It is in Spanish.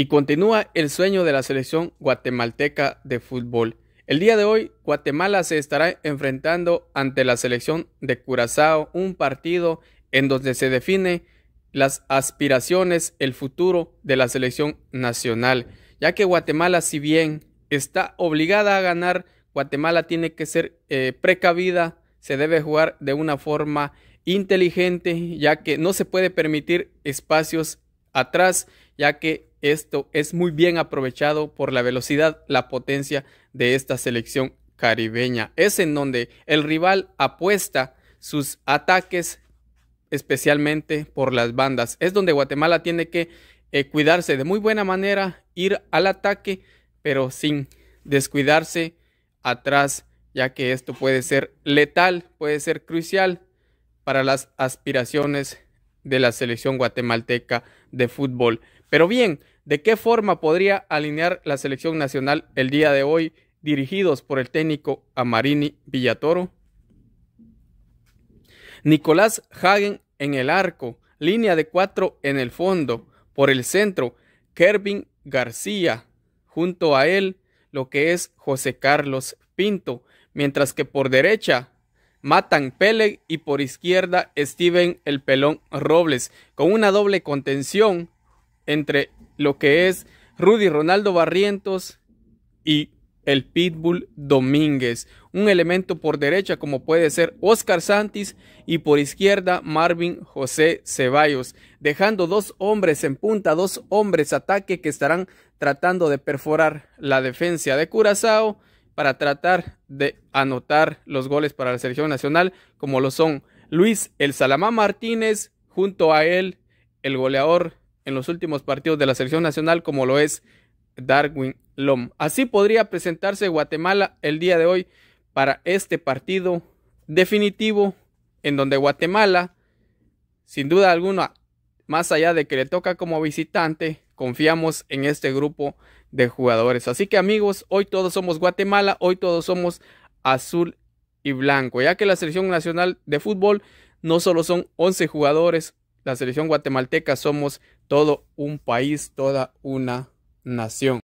Y continúa el sueño de la selección guatemalteca de fútbol. El día de hoy, Guatemala se estará enfrentando ante la selección de Curazao, un partido en donde se define las aspiraciones, el futuro de la selección nacional, ya que Guatemala, si bien está obligada a ganar, Guatemala tiene que ser eh, precavida, se debe jugar de una forma inteligente, ya que no se puede permitir espacios atrás, ya que esto es muy bien aprovechado por la velocidad, la potencia de esta selección caribeña. Es en donde el rival apuesta sus ataques especialmente por las bandas. Es donde Guatemala tiene que eh, cuidarse de muy buena manera, ir al ataque, pero sin descuidarse atrás, ya que esto puede ser letal, puede ser crucial para las aspiraciones de la selección guatemalteca de fútbol. Pero bien, ¿de qué forma podría alinear la selección nacional el día de hoy dirigidos por el técnico Amarini Villatoro? Nicolás Hagen en el arco, línea de cuatro en el fondo, por el centro, Kervin García, junto a él lo que es José Carlos Pinto, mientras que por derecha Matan Peleg y por izquierda Steven El Pelón Robles, con una doble contención entre lo que es Rudy Ronaldo Barrientos y el Pitbull Domínguez. Un elemento por derecha como puede ser Oscar Santis y por izquierda Marvin José Ceballos, dejando dos hombres en punta, dos hombres ataque que estarán tratando de perforar la defensa de Curazao para tratar de anotar los goles para la selección nacional, como lo son Luis El Salamá Martínez, junto a él el goleador en los últimos partidos de la selección nacional como lo es Darwin Lom. Así podría presentarse Guatemala el día de hoy para este partido definitivo en donde Guatemala, sin duda alguna, más allá de que le toca como visitante, confiamos en este grupo de jugadores. Así que amigos, hoy todos somos Guatemala, hoy todos somos azul y blanco, ya que la selección nacional de fútbol no solo son 11 jugadores, la selección guatemalteca somos todo un país, toda una nación.